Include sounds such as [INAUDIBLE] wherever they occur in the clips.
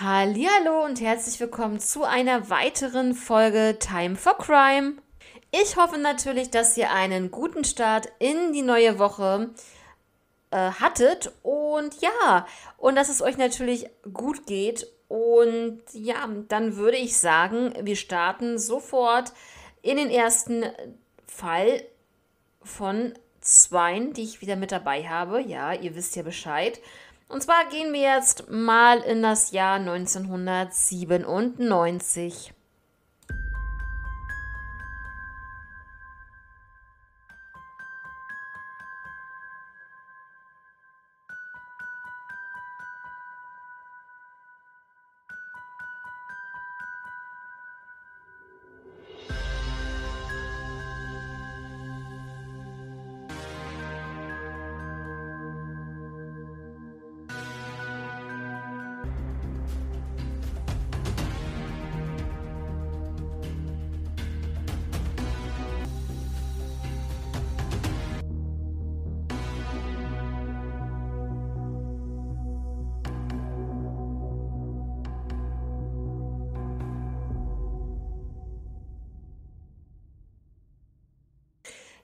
Hallo und herzlich willkommen zu einer weiteren Folge Time for Crime. Ich hoffe natürlich, dass ihr einen guten Start in die neue Woche äh, hattet und ja, und dass es euch natürlich gut geht. Und ja, dann würde ich sagen, wir starten sofort in den ersten Fall von zwei, die ich wieder mit dabei habe. Ja, ihr wisst ja Bescheid. Und zwar gehen wir jetzt mal in das Jahr 1997.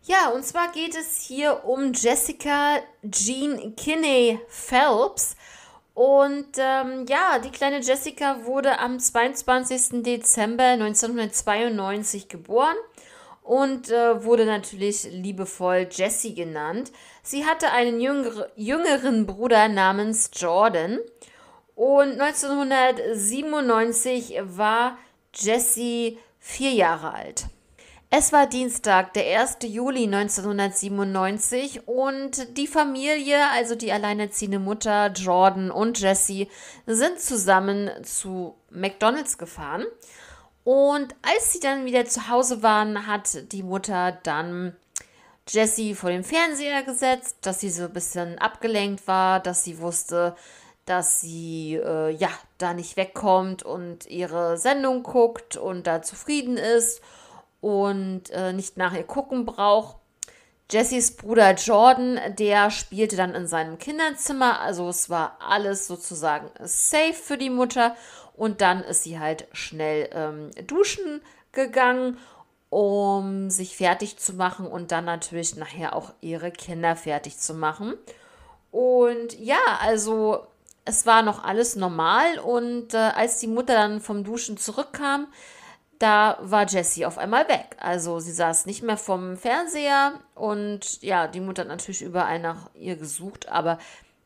Ja, und zwar geht es hier um Jessica Jean Kinney Phelps. Und ähm, ja, die kleine Jessica wurde am 22. Dezember 1992 geboren und äh, wurde natürlich liebevoll Jessie genannt. Sie hatte einen jüngere, jüngeren Bruder namens Jordan. Und 1997 war Jessie vier Jahre alt. Es war Dienstag, der 1. Juli 1997 und die Familie, also die alleinerziehende Mutter, Jordan und Jessie, sind zusammen zu McDonald's gefahren. Und als sie dann wieder zu Hause waren, hat die Mutter dann Jessie vor den Fernseher gesetzt, dass sie so ein bisschen abgelenkt war, dass sie wusste, dass sie äh, ja da nicht wegkommt und ihre Sendung guckt und da zufrieden ist und äh, nicht nach ihr gucken braucht. Jessys Bruder Jordan, der spielte dann in seinem Kinderzimmer, also es war alles sozusagen safe für die Mutter und dann ist sie halt schnell ähm, duschen gegangen, um sich fertig zu machen und dann natürlich nachher auch ihre Kinder fertig zu machen. Und ja, also es war noch alles normal und äh, als die Mutter dann vom Duschen zurückkam, da war Jessie auf einmal weg. Also sie saß nicht mehr vom Fernseher und ja, die Mutter hat natürlich überall nach ihr gesucht, aber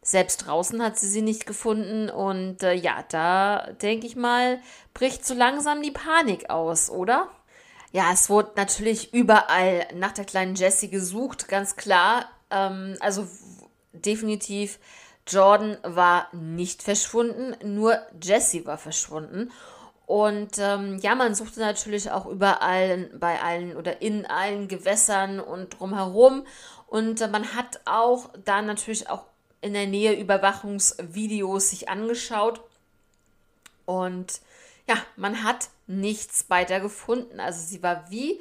selbst draußen hat sie sie nicht gefunden und äh, ja, da denke ich mal, bricht so langsam die Panik aus, oder? Ja, es wurde natürlich überall nach der kleinen Jessie gesucht, ganz klar. Ähm, also definitiv, Jordan war nicht verschwunden, nur Jessie war verschwunden. Und ähm, ja, man suchte natürlich auch überall bei allen oder in allen Gewässern und drumherum. Und äh, man hat auch da natürlich auch in der Nähe Überwachungsvideos sich angeschaut. Und ja, man hat nichts weiter gefunden. Also sie war wie,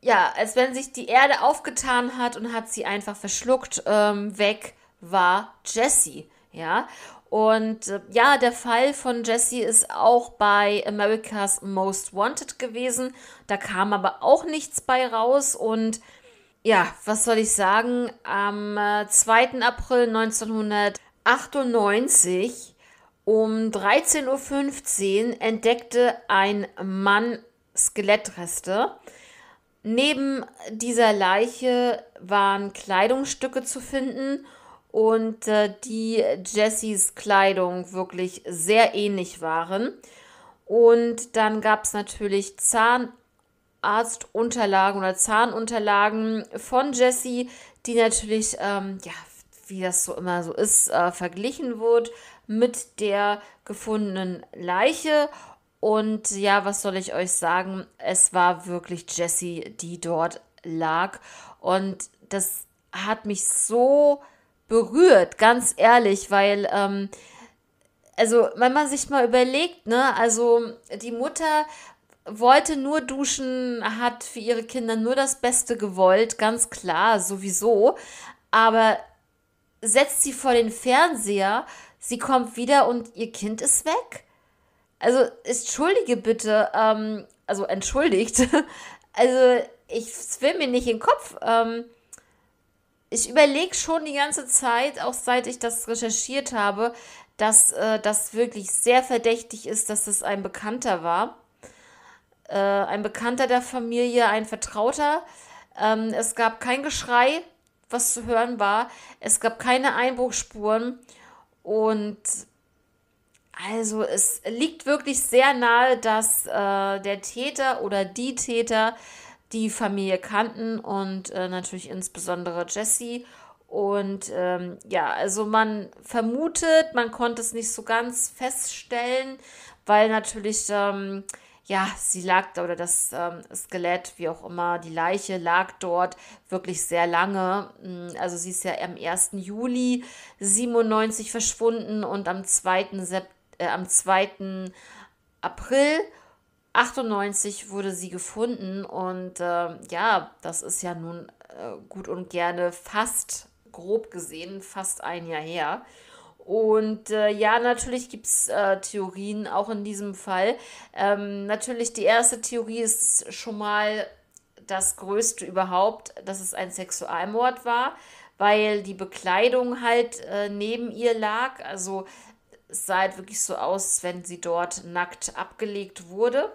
ja, als wenn sich die Erde aufgetan hat und hat sie einfach verschluckt. Ähm, weg war Jessie. Ja, und äh, ja, der Fall von Jesse ist auch bei America's Most Wanted gewesen. Da kam aber auch nichts bei raus. Und ja, was soll ich sagen? Am 2. Äh, April 1998 um 13.15 Uhr entdeckte ein Mann Skelettreste. Neben dieser Leiche waren Kleidungsstücke zu finden und äh, die Jessies Kleidung wirklich sehr ähnlich waren. Und dann gab es natürlich Zahnarztunterlagen oder Zahnunterlagen von Jessie, die natürlich, ähm, ja, wie das so immer so ist, äh, verglichen wurde mit der gefundenen Leiche. Und ja, was soll ich euch sagen? Es war wirklich Jessie, die dort lag. Und das hat mich so berührt, ganz ehrlich, weil, ähm, also wenn man sich mal überlegt, ne, also die Mutter wollte nur duschen, hat für ihre Kinder nur das Beste gewollt, ganz klar, sowieso, aber setzt sie vor den Fernseher, sie kommt wieder und ihr Kind ist weg. Also, entschuldige bitte, ähm, also entschuldigt. [LAUGHS] also, ich will mir nicht in den Kopf. Ähm, ich überlege schon die ganze Zeit, auch seit ich das recherchiert habe, dass äh, das wirklich sehr verdächtig ist, dass es das ein Bekannter war. Äh, ein Bekannter der Familie, ein Vertrauter. Ähm, es gab kein Geschrei, was zu hören war. Es gab keine Einbruchspuren. Und also es liegt wirklich sehr nahe, dass äh, der Täter oder die Täter die Familie kannten und äh, natürlich insbesondere Jesse. Und ähm, ja, also man vermutet, man konnte es nicht so ganz feststellen, weil natürlich, ähm, ja, sie lag da oder das ähm, Skelett, wie auch immer, die Leiche lag dort wirklich sehr lange. Mm, also sie ist ja am 1. Juli 97 verschwunden und am 2. Sep äh, am 2. April 98 wurde sie gefunden und äh, ja, das ist ja nun äh, gut und gerne fast grob gesehen, fast ein Jahr her. Und äh, ja, natürlich gibt es äh, Theorien auch in diesem Fall. Ähm, natürlich, die erste Theorie ist schon mal das Größte überhaupt, dass es ein Sexualmord war, weil die Bekleidung halt äh, neben ihr lag. Also es sah halt wirklich so aus, wenn sie dort nackt abgelegt wurde.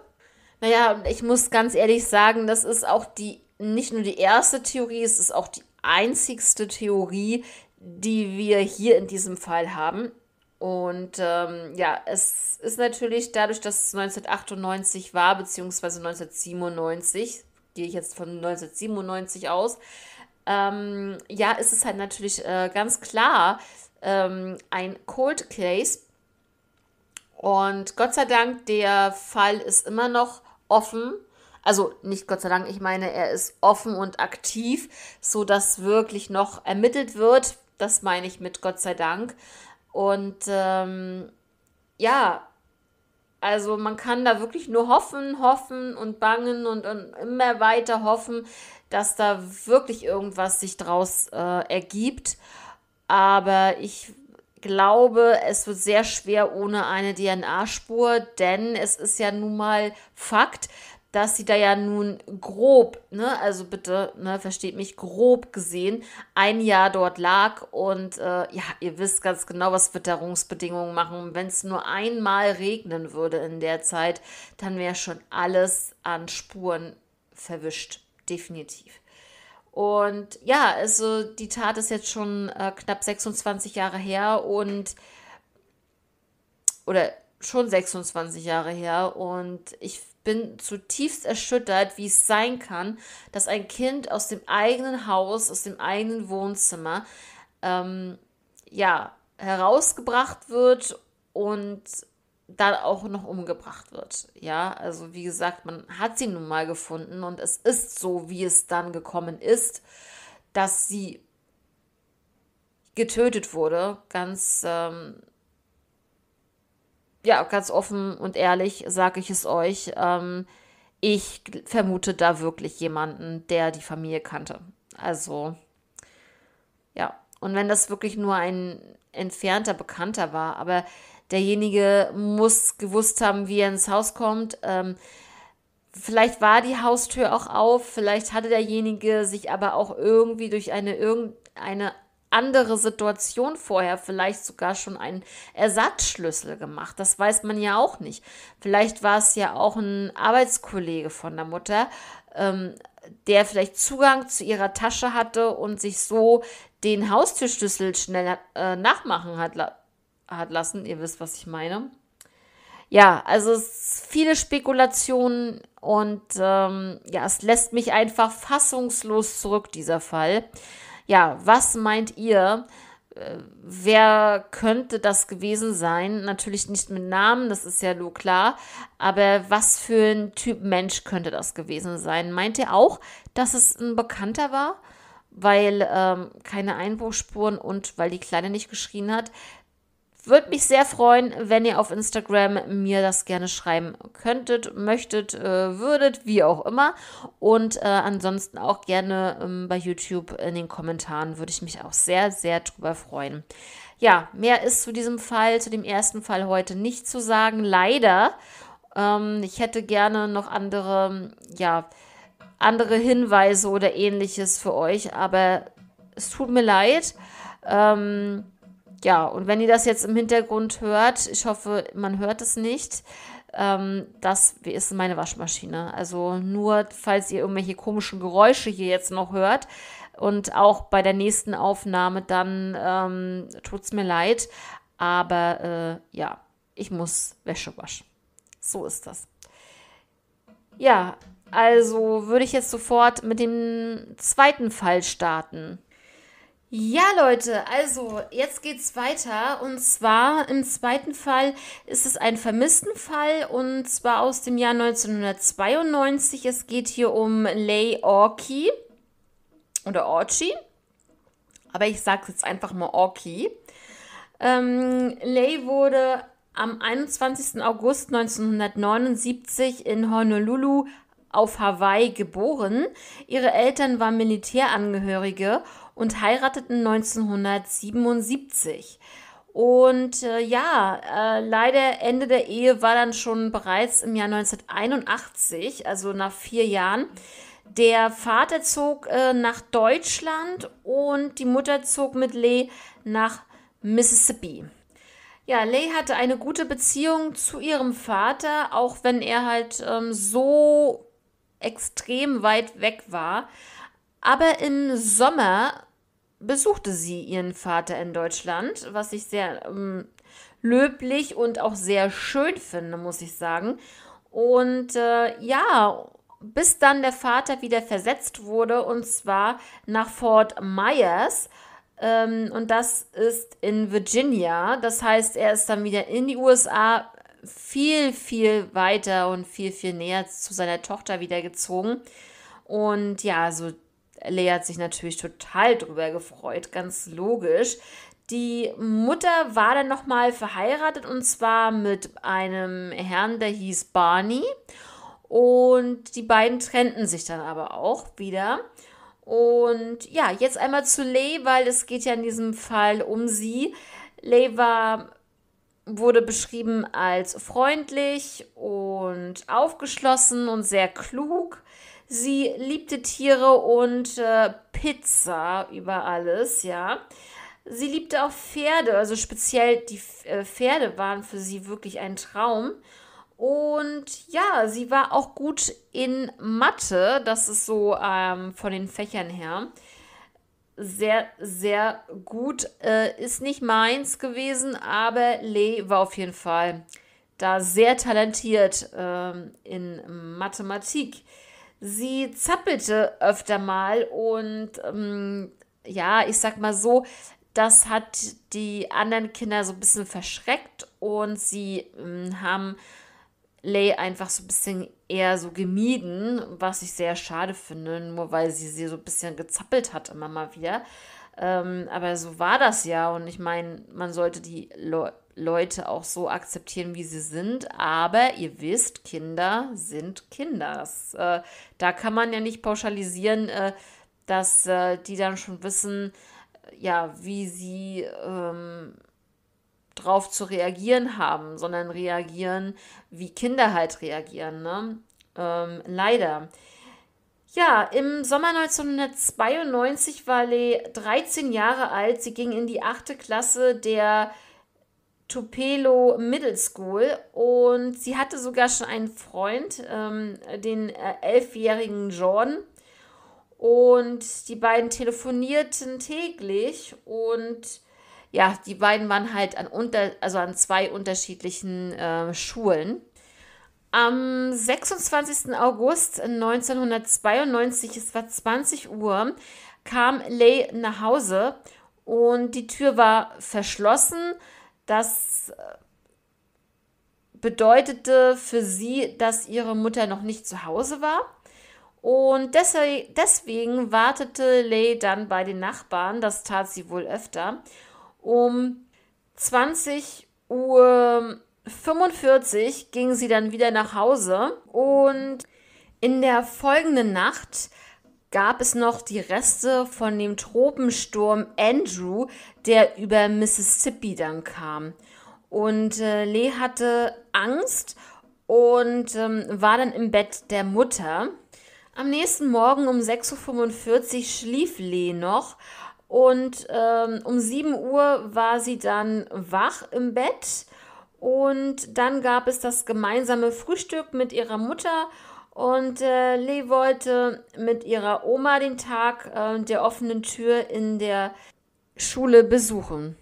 Naja, ich muss ganz ehrlich sagen, das ist auch die, nicht nur die erste Theorie, es ist auch die einzigste Theorie, die wir hier in diesem Fall haben. Und ähm, ja, es ist natürlich dadurch, dass es 1998 war, beziehungsweise 1997, gehe ich jetzt von 1997 aus, ähm, ja, ist es halt natürlich äh, ganz klar ähm, ein Cold Case. Und Gott sei Dank, der Fall ist immer noch offen. Also nicht Gott sei Dank, ich meine, er ist offen und aktiv, sodass wirklich noch ermittelt wird. Das meine ich mit Gott sei Dank. Und ähm, ja, also man kann da wirklich nur hoffen, hoffen und bangen und, und immer weiter hoffen, dass da wirklich irgendwas sich draus äh, ergibt. Aber ich glaube, es wird sehr schwer ohne eine DNA-Spur, denn es ist ja nun mal Fakt, dass sie da ja nun grob, ne, also bitte, ne, versteht mich, grob gesehen, ein Jahr dort lag und äh, ja, ihr wisst ganz genau, was Witterungsbedingungen machen. Wenn es nur einmal regnen würde in der Zeit, dann wäre schon alles an Spuren verwischt, definitiv. Und ja, also die Tat ist jetzt schon äh, knapp 26 Jahre her und oder schon 26 Jahre her und ich bin zutiefst erschüttert, wie es sein kann, dass ein Kind aus dem eigenen Haus, aus dem eigenen Wohnzimmer, ähm, ja, herausgebracht wird und da auch noch umgebracht wird. Ja, also wie gesagt, man hat sie nun mal gefunden und es ist so, wie es dann gekommen ist, dass sie getötet wurde, ganz, ähm, ja, ganz offen und ehrlich sage ich es euch. Ähm, ich vermute da wirklich jemanden, der die Familie kannte. Also, ja. Und wenn das wirklich nur ein entfernter Bekannter war, aber derjenige muss gewusst haben, wie er ins Haus kommt. Ähm, vielleicht war die Haustür auch auf, vielleicht hatte derjenige sich aber auch irgendwie durch eine irgendeine andere Situation vorher, vielleicht sogar schon einen Ersatzschlüssel gemacht. Das weiß man ja auch nicht. Vielleicht war es ja auch ein Arbeitskollege von der Mutter, ähm, der vielleicht Zugang zu ihrer Tasche hatte und sich so den Haustürschlüssel schnell äh, nachmachen hat hat lassen. Ihr wisst, was ich meine. Ja, also viele Spekulationen und ähm, ja, es lässt mich einfach fassungslos zurück, dieser Fall. Ja, was meint ihr? Äh, wer könnte das gewesen sein? Natürlich nicht mit Namen, das ist ja nur klar. Aber was für ein Typ Mensch könnte das gewesen sein? Meint ihr auch, dass es ein Bekannter war? Weil ähm, keine Einbruchspuren und weil die Kleine nicht geschrien hat. Würde mich sehr freuen, wenn ihr auf Instagram mir das gerne schreiben könntet, möchtet, äh, würdet, wie auch immer. Und äh, ansonsten auch gerne ähm, bei YouTube in den Kommentaren würde ich mich auch sehr, sehr drüber freuen. Ja, mehr ist zu diesem Fall, zu dem ersten Fall heute nicht zu sagen, leider. Ähm, ich hätte gerne noch andere, ja, andere Hinweise oder ähnliches für euch, aber es tut mir leid. Ähm, ja, und wenn ihr das jetzt im Hintergrund hört, ich hoffe, man hört es nicht. Ähm, das ist meine Waschmaschine. Also nur, falls ihr irgendwelche komischen Geräusche hier jetzt noch hört. Und auch bei der nächsten Aufnahme, dann ähm, tut es mir leid. Aber äh, ja, ich muss Wäsche waschen. So ist das. Ja, also würde ich jetzt sofort mit dem zweiten Fall starten. Ja, Leute, also jetzt geht's weiter. Und zwar im zweiten Fall ist es ein Vermisstenfall und zwar aus dem Jahr 1992. Es geht hier um Lei Orki oder Orchi. Aber ich sage jetzt einfach mal Orki. Ähm, Lei wurde am 21. August 1979 in Honolulu auf Hawaii geboren. Ihre Eltern waren Militärangehörige und und heirateten 1977. Und äh, ja, äh, leider Ende der Ehe war dann schon bereits im Jahr 1981, also nach vier Jahren. Der Vater zog äh, nach Deutschland und die Mutter zog mit Lee nach Mississippi. Ja, Lee hatte eine gute Beziehung zu ihrem Vater, auch wenn er halt ähm, so extrem weit weg war. Aber im Sommer besuchte sie ihren Vater in Deutschland, was ich sehr ähm, löblich und auch sehr schön finde, muss ich sagen. Und äh, ja, bis dann der Vater wieder versetzt wurde, und zwar nach Fort Myers. Ähm, und das ist in Virginia. Das heißt, er ist dann wieder in die USA viel, viel weiter und viel, viel näher zu seiner Tochter wieder gezogen. Und ja, so also Lea hat sich natürlich total drüber gefreut, ganz logisch. Die Mutter war dann nochmal verheiratet und zwar mit einem Herrn, der hieß Barney. Und die beiden trennten sich dann aber auch wieder. Und ja, jetzt einmal zu Lay, weil es geht ja in diesem Fall um sie. Lay war, wurde beschrieben als freundlich und aufgeschlossen und sehr klug. Sie liebte Tiere und äh, Pizza über alles, ja. Sie liebte auch Pferde, also speziell die äh, Pferde waren für sie wirklich ein Traum. Und ja, sie war auch gut in Mathe. Das ist so ähm, von den Fächern her. Sehr, sehr gut. Äh, ist nicht meins gewesen, aber Lee war auf jeden Fall da sehr talentiert ähm, in Mathematik. Sie zappelte öfter mal und ähm, ja, ich sag mal so, das hat die anderen Kinder so ein bisschen verschreckt und sie ähm, haben Lay einfach so ein bisschen eher so gemieden, was ich sehr schade finde, nur weil sie sie so ein bisschen gezappelt hat immer mal wieder. Ähm, aber so war das ja und ich meine, man sollte die Leute. Leute auch so akzeptieren, wie sie sind. Aber ihr wisst, Kinder sind Kinder. Das, äh, da kann man ja nicht pauschalisieren, äh, dass äh, die dann schon wissen, äh, ja, wie sie ähm, drauf zu reagieren haben, sondern reagieren, wie Kinder halt reagieren. Ne? Ähm, leider. Ja, im Sommer 1992 war Lee 13 Jahre alt. Sie ging in die achte Klasse der äh, Tupelo Middle School und sie hatte sogar schon einen Freund, ähm, den äh, elfjährigen Jordan. Und die beiden telefonierten täglich und ja, die beiden waren halt an, unter, also an zwei unterschiedlichen äh, Schulen. Am 26. August 1992, es war 20 Uhr, kam Lay nach Hause und die Tür war verschlossen. Das äh, bedeutete für sie, dass ihre Mutter noch nicht zu Hause war. Und deswegen wartete Lay dann bei den Nachbarn, das tat sie wohl öfter, um 20.45 Uhr ging sie dann wieder nach Hause und in der folgenden Nacht gab es noch die Reste von dem Tropensturm Andrew, der über Mississippi dann kam. Und äh, Lee hatte Angst und ähm, war dann im Bett der Mutter. Am nächsten Morgen um 6.45 Uhr schlief Lee noch und ähm, um 7 Uhr war sie dann wach im Bett und dann gab es das gemeinsame Frühstück mit ihrer Mutter und äh, Lee wollte mit ihrer Oma den Tag äh, der offenen Tür in der Schule besuchen.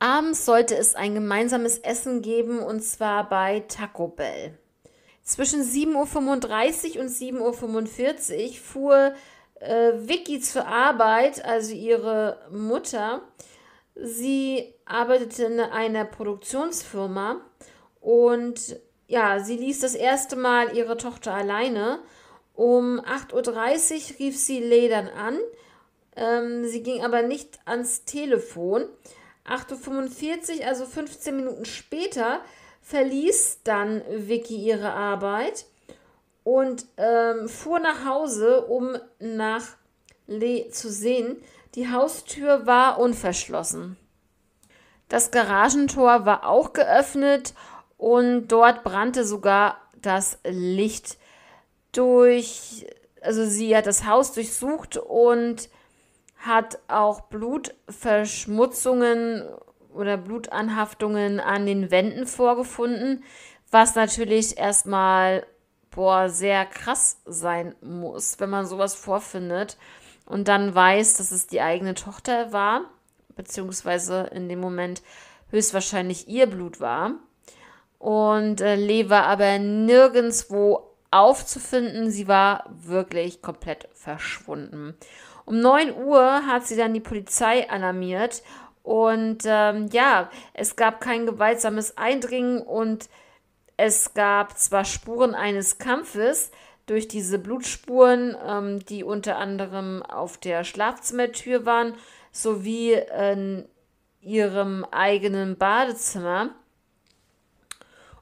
Abends sollte es ein gemeinsames Essen geben und zwar bei Taco Bell. Zwischen 7.35 Uhr und 7.45 Uhr fuhr äh, Vicky zur Arbeit, also ihre Mutter. Sie arbeitete in einer Produktionsfirma und ja, sie ließ das erste Mal ihre Tochter alleine. Um 8.30 Uhr rief sie Lee dann an. Ähm, sie ging aber nicht ans Telefon. 8.45 Uhr, also 15 Minuten später, verließ dann Vicky ihre Arbeit und ähm, fuhr nach Hause, um nach Lee zu sehen. Die Haustür war unverschlossen. Das Garagentor war auch geöffnet und dort brannte sogar das Licht durch, also sie hat das Haus durchsucht und hat auch Blutverschmutzungen oder Blutanhaftungen an den Wänden vorgefunden, was natürlich erstmal, boah, sehr krass sein muss, wenn man sowas vorfindet und dann weiß, dass es die eigene Tochter war, beziehungsweise in dem Moment höchstwahrscheinlich ihr Blut war und äh, Lee war aber nirgendwo aufzufinden. Sie war wirklich komplett verschwunden. Um 9 Uhr hat sie dann die Polizei alarmiert und ähm, ja, es gab kein gewaltsames Eindringen und es gab zwar Spuren eines Kampfes durch diese Blutspuren, ähm, die unter anderem auf der Schlafzimmertür waren, sowie in ihrem eigenen Badezimmer.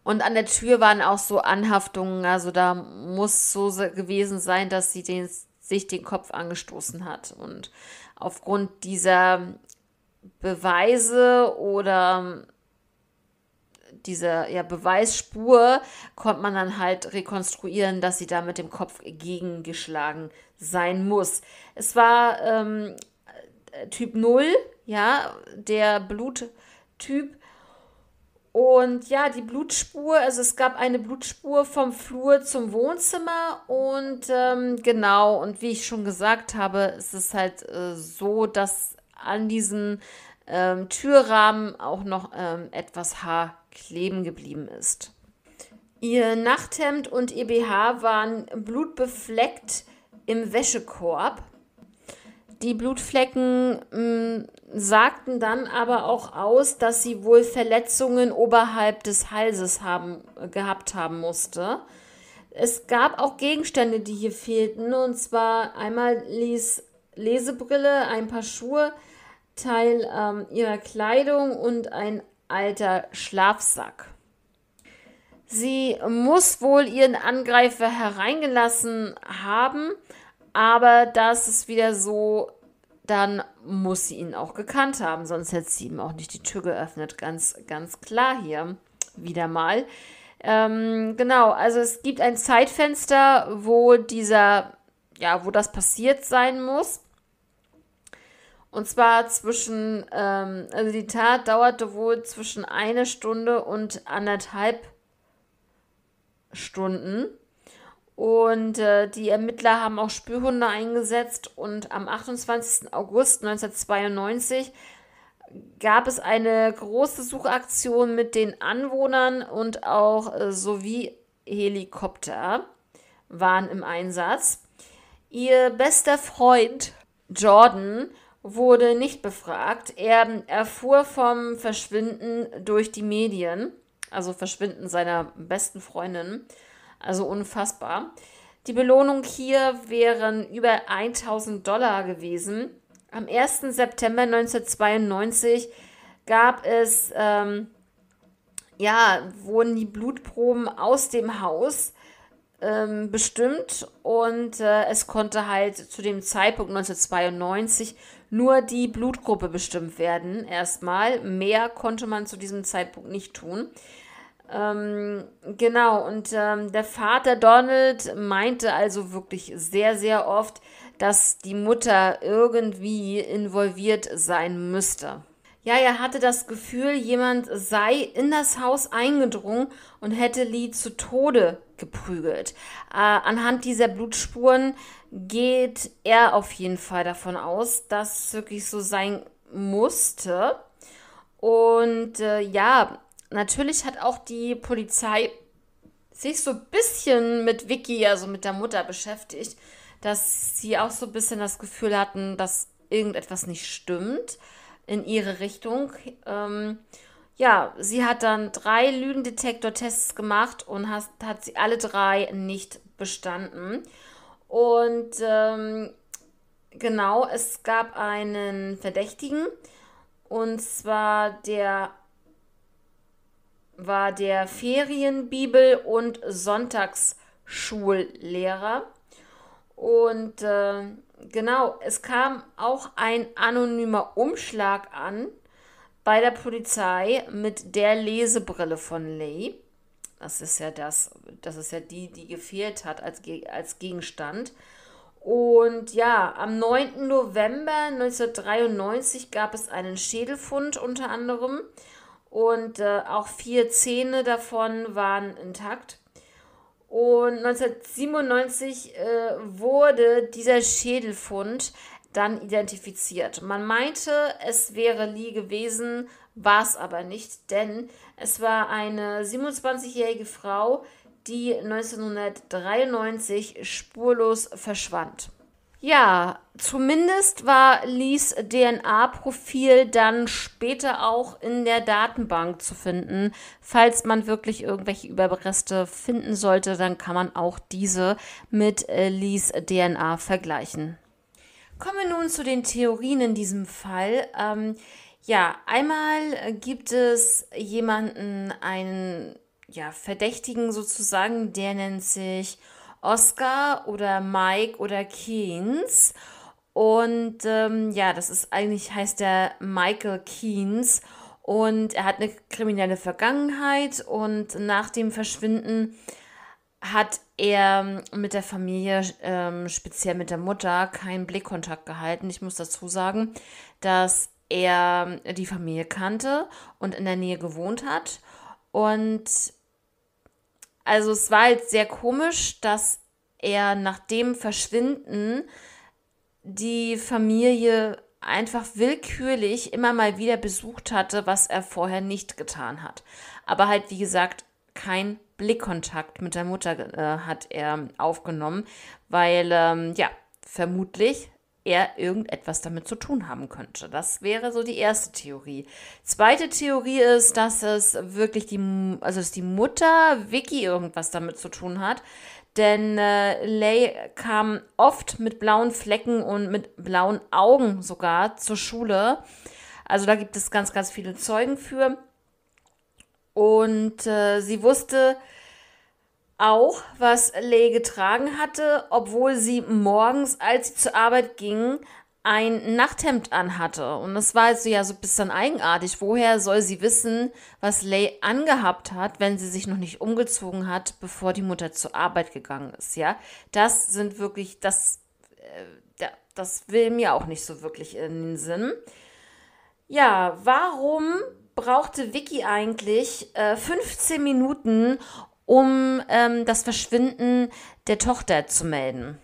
Und an der Tür waren auch so Anhaftungen. Also da muss so gewesen sein, dass sie den, sich den Kopf angestoßen hat. Und aufgrund dieser Beweise oder ähm, dieser ja, Beweisspur konnte man dann halt rekonstruieren, dass sie da mit dem Kopf gegengeschlagen sein muss. Es war ähm, äh, Typ 0, ja, der Bluttyp und ja, die Blutspur, also es gab eine Blutspur vom Flur zum Wohnzimmer und ähm, genau, und wie ich schon gesagt habe, ist es halt äh, so, dass an diesem ähm, Türrahmen auch noch ähm, etwas Haar kleben geblieben ist. Ihr Nachthemd und EBH waren blutbefleckt im Wäschekorb. Die Blutflecken mh, mm, sagten dann aber auch aus, dass sie wohl Verletzungen oberhalb des Halses haben, äh, gehabt haben musste. Es gab auch Gegenstände, die hier fehlten, und zwar einmal Lies Lesebrille, ein paar Schuhe, Teil ähm, ihrer Kleidung und ein alter Schlafsack. Sie muss wohl ihren Angreifer hereingelassen haben, aber das ist wieder so, dann muss sie ihn auch gekannt haben, sonst hätte sie ihm auch nicht die Tür geöffnet. Ganz, ganz klar hier wieder mal. Ähm, genau, also es gibt ein Zeitfenster, wo dieser, ja, wo das passiert sein muss. Und zwar zwischen, ähm, also die Tat dauerte wohl zwischen einer Stunde und anderthalb Stunden. Und äh, die Ermittler haben auch Spürhunde eingesetzt und am 28. August 1992 gab es eine große Suchaktion mit den Anwohnern und auch äh, sowie Helikopter waren im Einsatz. Ihr bester Freund Jordan wurde nicht befragt. Er erfuhr vom Verschwinden durch die Medien, also Verschwinden seiner besten Freundin. Also unfassbar. Die Belohnung hier wären über 1000 Dollar gewesen. Am 1. September 1992 gab es, ähm, ja, wurden die Blutproben aus dem Haus ähm, bestimmt und äh, es konnte halt zu dem Zeitpunkt 1992 nur die Blutgruppe bestimmt werden. Erstmal mehr konnte man zu diesem Zeitpunkt nicht tun. Ähm, genau, und ähm, der Vater Donald meinte also wirklich sehr, sehr oft, dass die Mutter irgendwie involviert sein müsste. Ja, er hatte das Gefühl, jemand sei in das Haus eingedrungen und hätte Lee zu Tode geprügelt. Äh, anhand dieser Blutspuren geht er auf jeden Fall davon aus, dass es wirklich so sein musste. Und äh, ja, natürlich hat auch die Polizei sich so ein bisschen mit Vicky, also mit der Mutter, beschäftigt, dass sie auch so ein bisschen das Gefühl hatten, dass irgendetwas nicht stimmt in ihre Richtung. Ähm, ja, sie hat dann drei Lügendetektor-Tests gemacht und hat, hat sie alle drei nicht bestanden. Und ähm, genau, es gab einen Verdächtigen, und zwar der war der Ferienbibel- und Sonntagsschullehrer. Und äh, genau, es kam auch ein anonymer Umschlag an bei der Polizei mit der Lesebrille von Lee. Das ist ja das, das ist ja die, die gefehlt hat als, als Gegenstand. Und ja, am 9. November 1993 gab es einen Schädelfund unter anderem und äh, auch vier Zähne davon waren intakt. Und 1997 äh, wurde dieser Schädelfund dann identifiziert. Man meinte, es wäre Lee gewesen, war es aber nicht, denn es war eine 27-jährige Frau, die 1993 spurlos verschwand. Ja, zumindest war Lees DNA-Profil dann später auch in der Datenbank zu finden. Falls man wirklich irgendwelche Überreste finden sollte, dann kann man auch diese mit äh, Lees DNA vergleichen. Kommen wir nun zu den Theorien in diesem Fall. Ähm, ja, einmal äh, gibt es jemanden, einen ja, Verdächtigen sozusagen, der nennt sich Oscar oder Mike oder Keynes. Und ähm, ja, das ist eigentlich heißt der Michael Keynes. Und er hat eine kriminelle Vergangenheit und nach dem Verschwinden hat er ähm, mit der Familie, ähm, speziell mit der Mutter, keinen Blickkontakt gehalten. Ich muss dazu sagen, dass er ähm, die Familie kannte und in der Nähe gewohnt hat. Und also es war halt sehr komisch, dass er nach dem Verschwinden die Familie einfach willkürlich immer mal wieder besucht hatte, was er vorher nicht getan hat. Aber halt, wie gesagt, kein Blickkontakt mit der Mutter äh, hat er aufgenommen, weil ähm, ja, vermutlich er irgendetwas damit zu tun haben könnte. Das wäre so die erste Theorie. Zweite Theorie ist, dass es wirklich die, also dass die Mutter Vicky irgendwas damit zu tun hat. Denn äh, Lay kam oft mit blauen Flecken und mit blauen Augen sogar zur Schule. Also da gibt es ganz, ganz viele Zeugen für. Und äh, sie wusste, auch, was Lay getragen hatte, obwohl sie morgens, als sie zur Arbeit ging, ein Nachthemd anhatte. Und das war also ja so ein bisschen eigenartig. Woher soll sie wissen, was Lay angehabt hat, wenn sie sich noch nicht umgezogen hat, bevor die Mutter zur Arbeit gegangen ist, ja? Das sind wirklich, das, äh, das will mir auch nicht so wirklich in den Sinn. Ja, warum brauchte Vicky eigentlich äh, 15 Minuten, um ähm, das Verschwinden der Tochter zu melden.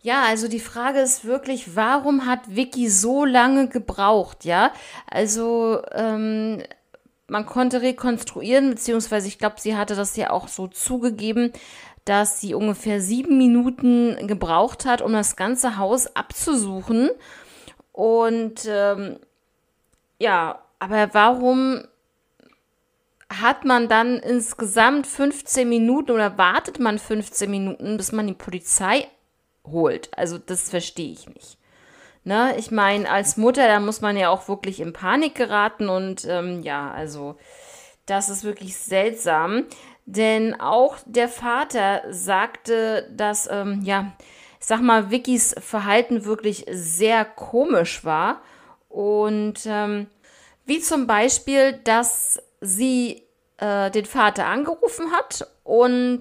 Ja, also die Frage ist wirklich, warum hat Vicky so lange gebraucht? Ja, also ähm, man konnte rekonstruieren, beziehungsweise ich glaube, sie hatte das ja auch so zugegeben, dass sie ungefähr sieben Minuten gebraucht hat, um das ganze Haus abzusuchen. Und ähm, ja, aber warum hat man dann insgesamt 15 Minuten oder wartet man 15 Minuten, bis man die Polizei holt. Also das verstehe ich nicht. Ne? Ich meine, als Mutter, da muss man ja auch wirklich in Panik geraten und ähm, ja, also das ist wirklich seltsam. Denn auch der Vater sagte, dass, ähm, ja, ich sag mal, Vickys Verhalten wirklich sehr komisch war. Und ähm, wie zum Beispiel, dass sie äh, den Vater angerufen hat und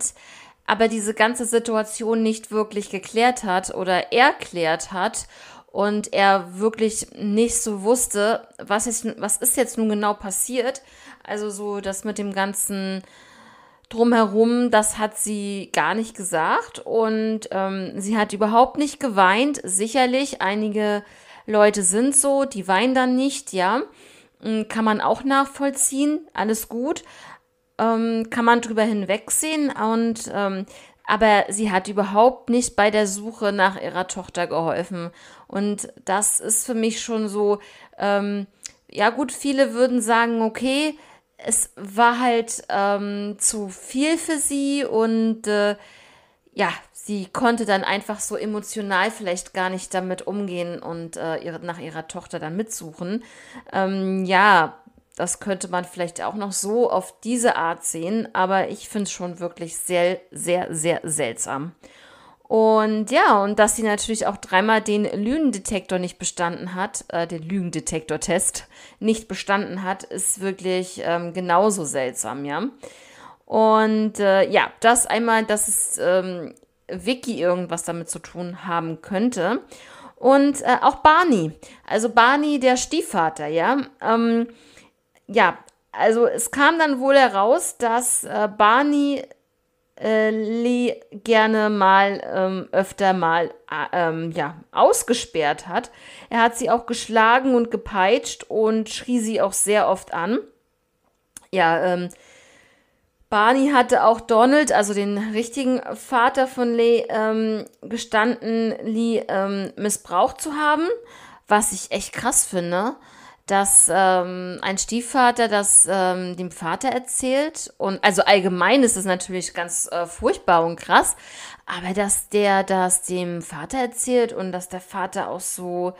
aber diese ganze Situation nicht wirklich geklärt hat oder erklärt hat und er wirklich nicht so wusste, was ist, was ist jetzt nun genau passiert. Also so das mit dem ganzen drumherum, das hat sie gar nicht gesagt und ähm, sie hat überhaupt nicht geweint. Sicherlich, einige Leute sind so, die weinen dann nicht, ja. Mm, kann man auch nachvollziehen, alles gut, ähm, kann man drüber hinwegsehen und ähm, aber sie hat überhaupt nicht bei der Suche nach ihrer Tochter geholfen und das ist für mich schon so, ähm, ja gut, viele würden sagen, okay, es war halt ähm, zu viel für sie und äh, ja, sie konnte dann einfach so emotional vielleicht gar nicht damit umgehen und äh, ihre, nach ihrer Tochter dann mitsuchen. Ähm, ja, das könnte man vielleicht auch noch so auf diese Art sehen, aber ich finde es schon wirklich sehr, sehr, sehr seltsam. Und ja, und dass sie natürlich auch dreimal den Lügendetektor nicht bestanden hat, äh, den Lügendetektor-Test nicht bestanden hat, ist wirklich ähm, genauso seltsam, ja. Und äh, ja, das einmal, dass es ähm, Vicky irgendwas damit zu tun haben könnte. Und äh, auch Barney, also Barney der Stiefvater, ja. Ähm, ja, also es kam dann wohl heraus, dass äh, Barney äh, Lee gerne mal ähm, öfter mal ähm, ja, ausgesperrt hat. Er hat sie auch geschlagen und gepeitscht und schrie sie auch sehr oft an. Ja, ähm, Barney hatte auch Donald, also den richtigen Vater von Lee, ähm, gestanden, Lee ähm, missbraucht zu haben, was ich echt krass finde, dass ähm, ein Stiefvater das ähm, dem Vater erzählt und also allgemein ist es natürlich ganz äh, furchtbar und krass, aber dass der das dem Vater erzählt und dass der Vater auch so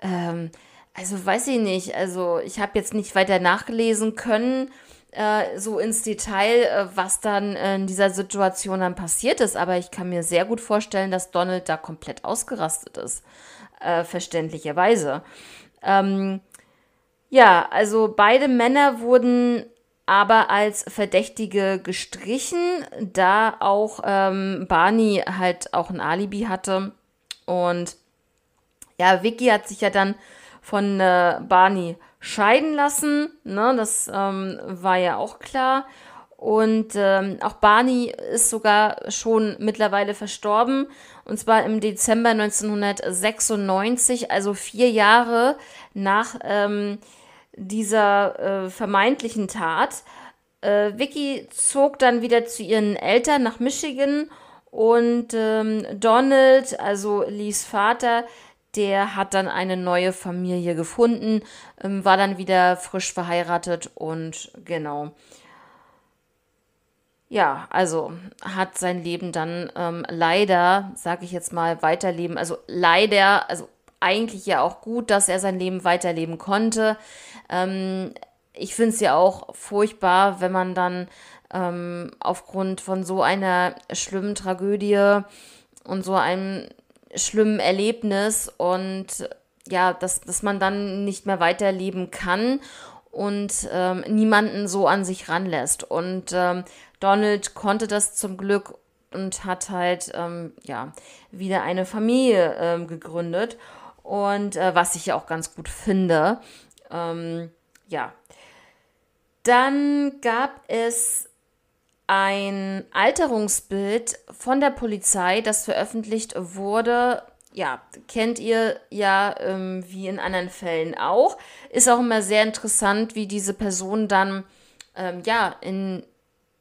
ähm, also weiß ich nicht, also ich habe jetzt nicht weiter nachgelesen können äh, so ins Detail, äh, was dann äh, in dieser Situation dann passiert ist. Aber ich kann mir sehr gut vorstellen, dass Donald da komplett ausgerastet ist. Äh, verständlicherweise. Ähm, ja, also beide Männer wurden aber als Verdächtige gestrichen, da auch ähm, Barney halt auch ein Alibi hatte. Und ja, Vicky hat sich ja dann von äh, Barney scheiden lassen. Ne? Das ähm, war ja auch klar. Und ähm, auch Barney ist sogar schon mittlerweile verstorben. Und zwar im Dezember 1996, also vier Jahre nach ähm, dieser äh, vermeintlichen Tat. Äh, Vicky zog dann wieder zu ihren Eltern nach Michigan und ähm, Donald, also Lees Vater, der hat dann eine neue Familie gefunden, ähm, war dann wieder frisch verheiratet und genau. Ja, also hat sein Leben dann ähm, leider, sage ich jetzt mal, weiterleben. Also leider, also eigentlich ja auch gut, dass er sein Leben weiterleben konnte. Ähm, ich finde es ja auch furchtbar, wenn man dann ähm, aufgrund von so einer schlimmen Tragödie und so einem schlimmen Erlebnis und ja, dass, dass man dann nicht mehr weiterleben kann und ähm, niemanden so an sich ranlässt. Und ähm, Donald konnte das zum Glück und hat halt ähm, ja wieder eine Familie ähm, gegründet und äh, was ich ja auch ganz gut finde. Ähm, ja, dann gab es ein Alterungsbild von der Polizei, das veröffentlicht wurde. Ja, kennt ihr ja ähm, wie in anderen Fällen auch. Ist auch immer sehr interessant, wie diese Person dann ähm, ja in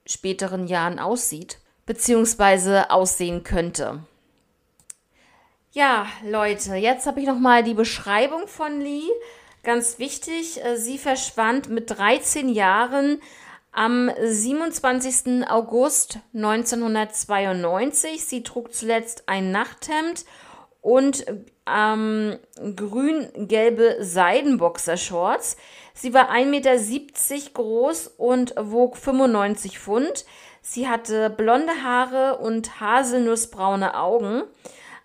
späteren Jahren aussieht, beziehungsweise aussehen könnte. Ja, Leute, jetzt habe ich nochmal die Beschreibung von Lee. Ganz wichtig, äh, sie verschwand mit 13 Jahren am 27. August 1992. Sie trug zuletzt ein Nachthemd und ähm, grün-gelbe Seidenboxershorts. Sie war 1,70 Meter groß und wog 95 Pfund. Sie hatte blonde Haare und haselnussbraune Augen,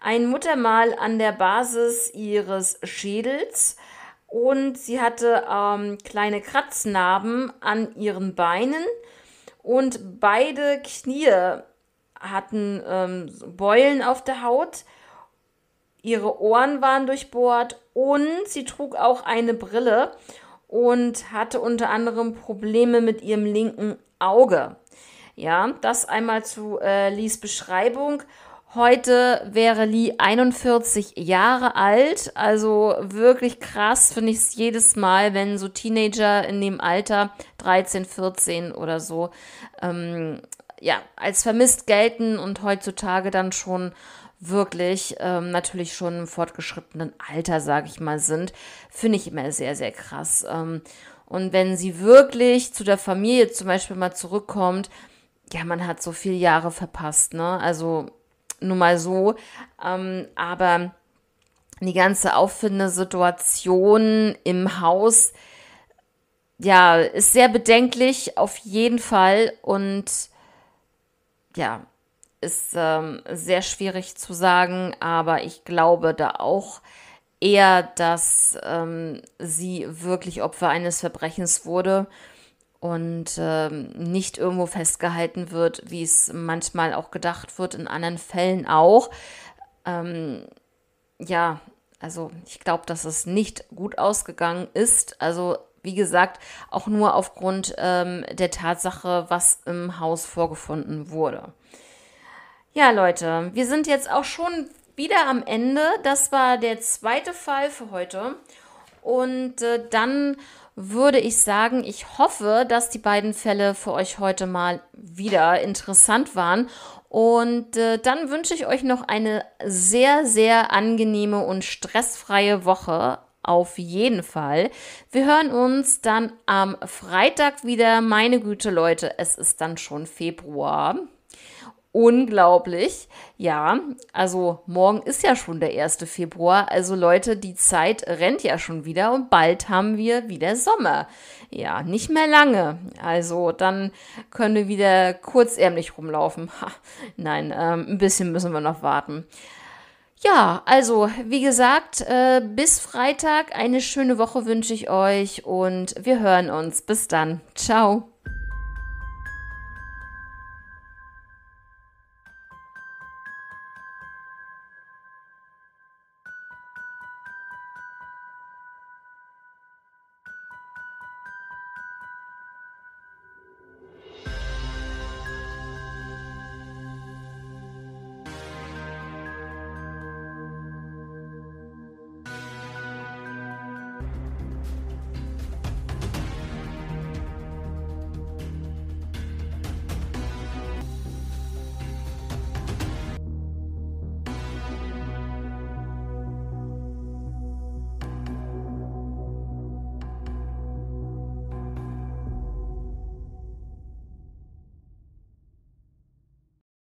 ein Muttermal an der Basis ihres Schädels und sie hatte ähm, kleine Kratznarben an ihren Beinen und beide Knie hatten ähm, Beulen auf der Haut. Ihre Ohren waren durchbohrt und sie trug auch eine Brille und hatte unter anderem Probleme mit ihrem linken Auge. Ja, das einmal zu äh, Lies Beschreibung. Heute wäre Lee 41 Jahre alt, also wirklich krass finde ich es jedes Mal, wenn so Teenager in dem Alter 13, 14 oder so, ähm, ja, als vermisst gelten und heutzutage dann schon wirklich ähm, natürlich schon im fortgeschrittenen Alter, sage ich mal, sind, finde ich immer sehr, sehr krass. Ähm, und wenn sie wirklich zu der Familie zum Beispiel mal zurückkommt, ja, man hat so viele Jahre verpasst, ne? Also nun mal so. Ähm, aber die ganze Auffindesituation im Haus, ja, ist sehr bedenklich auf jeden Fall und ja, ist ähm, sehr schwierig zu sagen, aber ich glaube da auch eher, dass ähm, sie wirklich Opfer eines Verbrechens wurde und äh, nicht irgendwo festgehalten wird, wie es manchmal auch gedacht wird, in anderen Fällen auch. Ähm, ja, also ich glaube, dass es nicht gut ausgegangen ist. Also wie gesagt, auch nur aufgrund ähm, der Tatsache, was im Haus vorgefunden wurde. Ja, Leute, wir sind jetzt auch schon wieder am Ende. Das war der zweite Fall für heute. Und äh, dann würde ich sagen, ich hoffe, dass die beiden Fälle für euch heute mal wieder interessant waren. Und äh, dann wünsche ich euch noch eine sehr, sehr angenehme und stressfreie Woche. Auf jeden Fall. Wir hören uns dann am Freitag wieder. Meine Güte, Leute, es ist dann schon Februar. Unglaublich. Ja, also morgen ist ja schon der 1. Februar. Also Leute, die Zeit rennt ja schon wieder und bald haben wir wieder Sommer. Ja, nicht mehr lange. Also dann können wir wieder kurzärmlich rumlaufen. Ha, nein, ähm, ein bisschen müssen wir noch warten. Ja, also wie gesagt, äh, bis Freitag eine schöne Woche wünsche ich euch und wir hören uns. Bis dann. Ciao.